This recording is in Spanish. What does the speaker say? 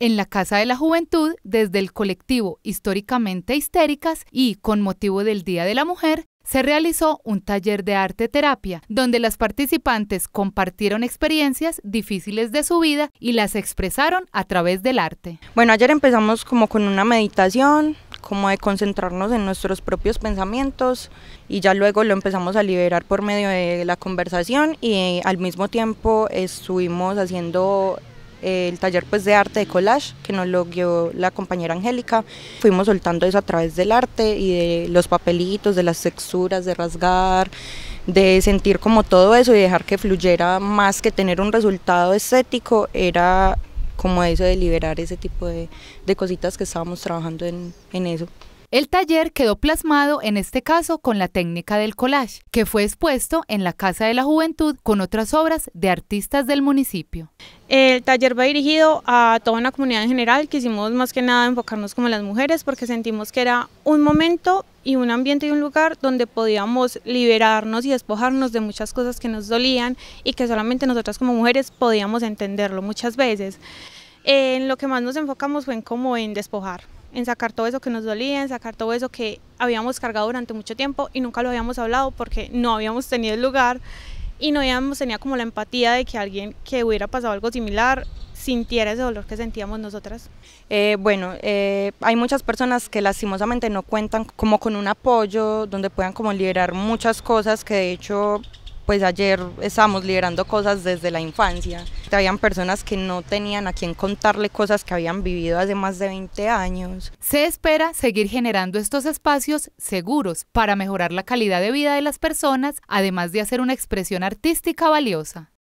en la Casa de la Juventud desde el colectivo Históricamente Histéricas y con motivo del Día de la Mujer se realizó un taller de arte terapia donde las participantes compartieron experiencias difíciles de su vida y las expresaron a través del arte. Bueno, ayer empezamos como con una meditación, como de concentrarnos en nuestros propios pensamientos y ya luego lo empezamos a liberar por medio de la conversación y al mismo tiempo estuvimos haciendo el taller pues de arte de collage que nos lo guió la compañera Angélica. Fuimos soltando eso a través del arte y de los papelitos, de las texturas, de rasgar, de sentir como todo eso y dejar que fluyera más que tener un resultado estético, era como eso de liberar ese tipo de, cositas que estábamos trabajando en eso. El taller quedó plasmado en este caso con la técnica del collage, que fue expuesto en la Casa de la Juventud con otras obras de artistas del municipio. El taller va dirigido a toda una comunidad en general, quisimos más que nada enfocarnos como las mujeres porque sentimos que era un momento y un ambiente y un lugar donde podíamos liberarnos y despojarnos de muchas cosas que nos dolían y que solamente nosotras como mujeres podíamos entenderlo muchas veces. En lo que más nos enfocamos fue en cómo en despojar en sacar todo eso que nos dolía, en sacar todo eso que habíamos cargado durante mucho tiempo y nunca lo habíamos hablado porque no habíamos tenido el lugar y no habíamos tenido como la empatía de que alguien que hubiera pasado algo similar sintiera ese dolor que sentíamos nosotras? Eh, bueno, eh, hay muchas personas que lastimosamente no cuentan como con un apoyo donde puedan como liberar muchas cosas que de hecho pues ayer estábamos liderando cosas desde la infancia. Habían personas que no tenían a quien contarle cosas que habían vivido hace más de 20 años. Se espera seguir generando estos espacios seguros para mejorar la calidad de vida de las personas, además de hacer una expresión artística valiosa.